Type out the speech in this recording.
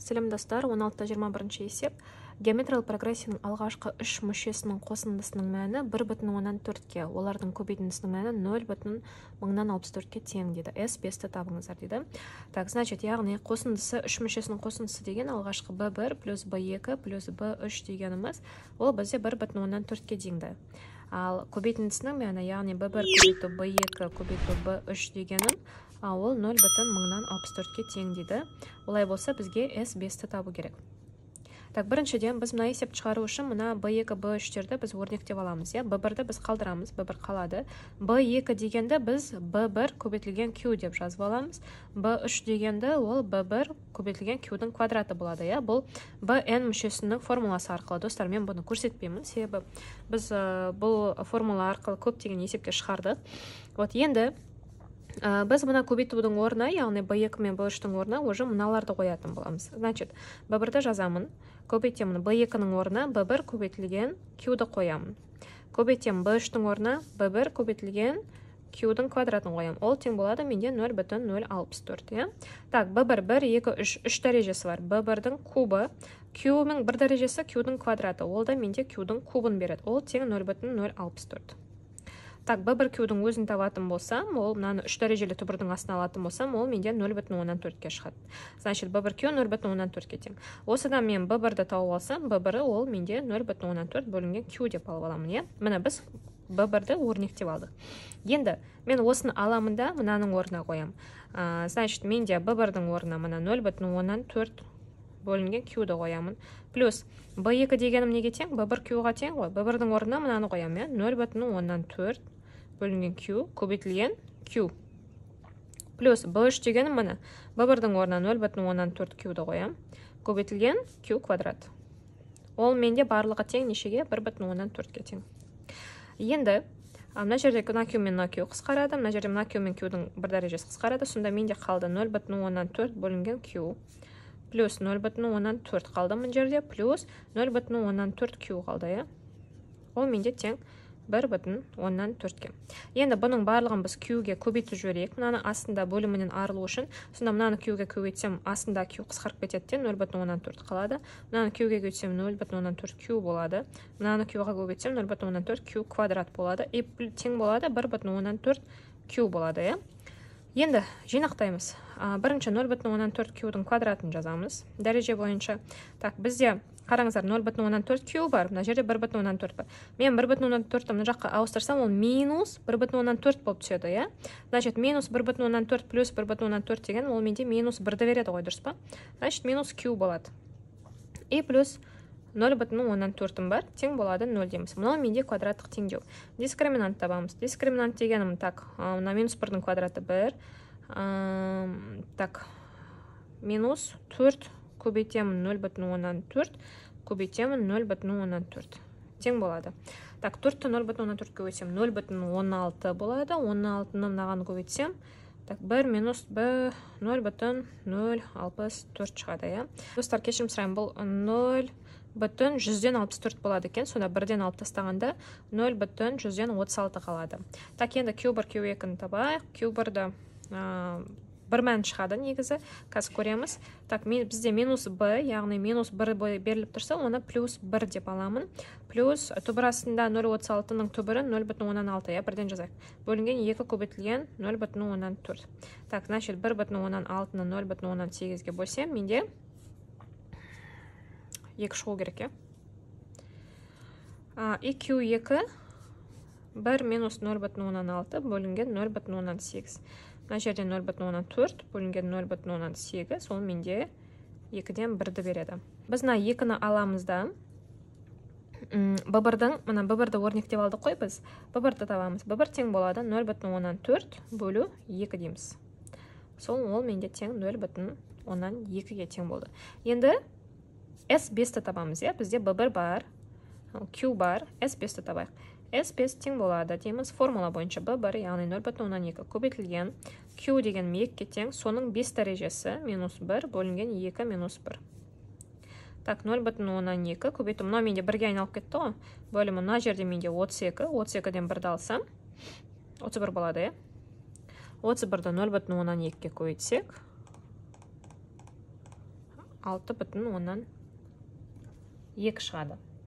сәлем достар 16-21 есеп геометриялық прогрессияның алғашқы үш мүшесінің қосындысының мәні бір бүтін оннан төртке олардың көбейтіндісінің мәні нөл бүтін мыңнан алпыс төртке тең дейді с бесті табыңыздар дейді так значит яғни қосындысы үш мүшесінің қосындысы деген алғашқы b бір плюс b екі плюс b үш дегеніміз ол бізде бір бүтін оннан төртке дейінгі ал көбейтіндісінің мәні яғни b бір көбейту б екі көбейту б үш дегенін ол нөл бүтін мыңнан 64-ке тең дейді олай болса бізге S5-ті табу керек так біріншіден біз мына есепті шығару үшін мына b 2 b 3 біз өрнектеп аламыз иә b 1 ді біз қалдырамыз b 1 қалады b 2 дегенді біз b 1 көбейтілген q деп жазып аламыз b 3 дегенді ол b 1 көбейтілген q дің квадраты болады иә бұл bn мүшесінің формуласы арқылы достар мен бұны көрсетпеймін себебі біз э, бұл формула арқылы көптеген есептер шығардық вот енді ә, біз мына көбейтудің орнына яғни б екі мен б үштің орнына уже мыналарды қоятын боламыз значит б бірді жазамын көбейтемін б екінің орнына б бір көбейтілген q-ді қоямын көбейтемін б үштің орнына б бір көбейтілген q квадратын қоямын ол тең болады менде нөл бүтін нөл алпыс төрт иә так b бір бір екі үш үш дәрежесі бар b бірдің кубы q-ның бір дәрежесі q квадраты ол да менде q кубын береді ол тең нөл бүтін нөл алпыс төрт так b бір кюдің өзін табатын болсам ол мынаны үш дәрежелі түбірдің астына алатын болсам ол менде нөл бүтін оннан төртке шығады значит б бір кю нөл бүтін оннан төртке тең осыдан мен б бірді тауып алсам б бірі ол менде нөл бүтін оннан төрт бөлінген кю деп алып аламын иә міне біз б бірді өрнектеп алдық енді мен осыны аламын да мынаның орнына қоямын ә, значит менде б бірдің орнына мына нөл бүтін оннан төрт бөлінген Q-ді қоямын плюс b екі дегенім неге тең b бір ға тең ғой b бірдің орнына мынаны қоямын иә нөл бүтін бөлінген q көбейтілген q плюс b үш дегенім мына. b бірдің орнына нөл бүтін оннан төрт қоямын көбейтілген q квадрат ол менде барлығы тең нешеге бір бүтін оннан төртке тең енді мына жерде мына q мен мына q қысқарады мына жерде мына q мен q-дің бір дәрежесі қысқарады сонда менде қалды нөл бүтін төрт бөлінген q плюс нөл бүтін оннан төрт қалды мына жерде плюс нөл бүтін оннан төрт кю қалды иә ол менде тең бір бүтін оннан төртке енді бұның барлығын біз кюге көбейтіп жіберейік мынаны астында бөлімінен арылу үшін сонда мынаны кюге көбейтсем астында кю қысқарып кетеді де нөл бүтін оннан төрт қалады мынаны кюге көбейтсем нөл бүтін оннан төрт кю болады мынаны кюға көбейтсем нөл бүтін оннан төрт кю квадрат болады и тең болады бір бүтін оннан төрт кю болады иә енді жинақтаймыз бірінші нөл бүтін оннан төрт кюдің квадратын жазамыз дәреже бойынша так бізде қараңыздар нөл бүтін оннан төрт кю бар мына жерде бір бүтін оннан төрт бар мен бір бүтін оннан төртті мына жаққа ауыстырсам ол минус бір бүтін оннан төрт болып түседі иә значит минус бір бүтін оннан төрт плюс бір бүтін оннан төрт деген ол менде минус бірді береді ғой дұрыс па значит минус кю болады и плюс 0 бүтін оннан төртім бар тең болады нөл дейміз мынау менде квадраттық теңдеу дискриминант табамыз дискриминант дегенім так мына минус бірдің квадраты бір так минус төрт көбейтемін нөл бүтін оннан төрт көбейтемін нөл бүтін оннан төрт тең болады так төртті нөл бүтін оннан төртке көбейтсем нөл бүтін он алты болады он алтыны мынаған көбейтсем так бір минус бір нөл бүтін нөл алпыс төрт шығады иә достар кешірім сұраймын бұл нөл бүтін жүзден алпыс төрт болады екен сонда бірден алып тастағанда нөл бүтін жүзден отыз алты қалады так енді q бір q екіні табайық q бірді ә, бір мән шығады негізі қазір көреміз так мен, бізде минус b яғни минус бір беріліп тұрса оны плюс бір деп аламын плюс түбір астында нөл отыз алтының түбірі нөл бүтін оннан алты иә бірден жазайық бөлінген екі көбейтілген нөл бүтін оннан төрт так значит бір бүтін оннан алтыны нөл бүтін оннан сегізге бөлсем менде екі шығу керек иә екеу екі бір минус нөл бүтін оннан алты бөлінген нөл бүтін оннан сегіз мына жерде нөл бүтін оннан төрт бөлінген нөл бүтін оннан сегіз ол менде екіден бірді береді біз мына екіні аламыз да ббрдың мына бірді өрнектеп алдық қой біз ббрды табамыз б бір тең болады нөл бүтін оннан төрт бөлу екі дейміз сол ол менде тең нөл бүтін оннан екіге тең болды енді s 5-ті табамыз иә бізде b1 бар q бар s 5-ті табайық s 5 тең болады дейміз формула бойынша b1 яғни 0.12 бүтін көбейтілген q деген екіге тең соның 5 дәрежесі минус 1 бөлінген 2 минус 1 так 0.12 бүтін оннан екі көбейтіп мынау менде бірге айналып кетті ғой бөлімі мына жерде менде 32, екі ден екіден бірді алсам 31 болады иә отыз бірді нөл бүтін оннан екіге екі шығады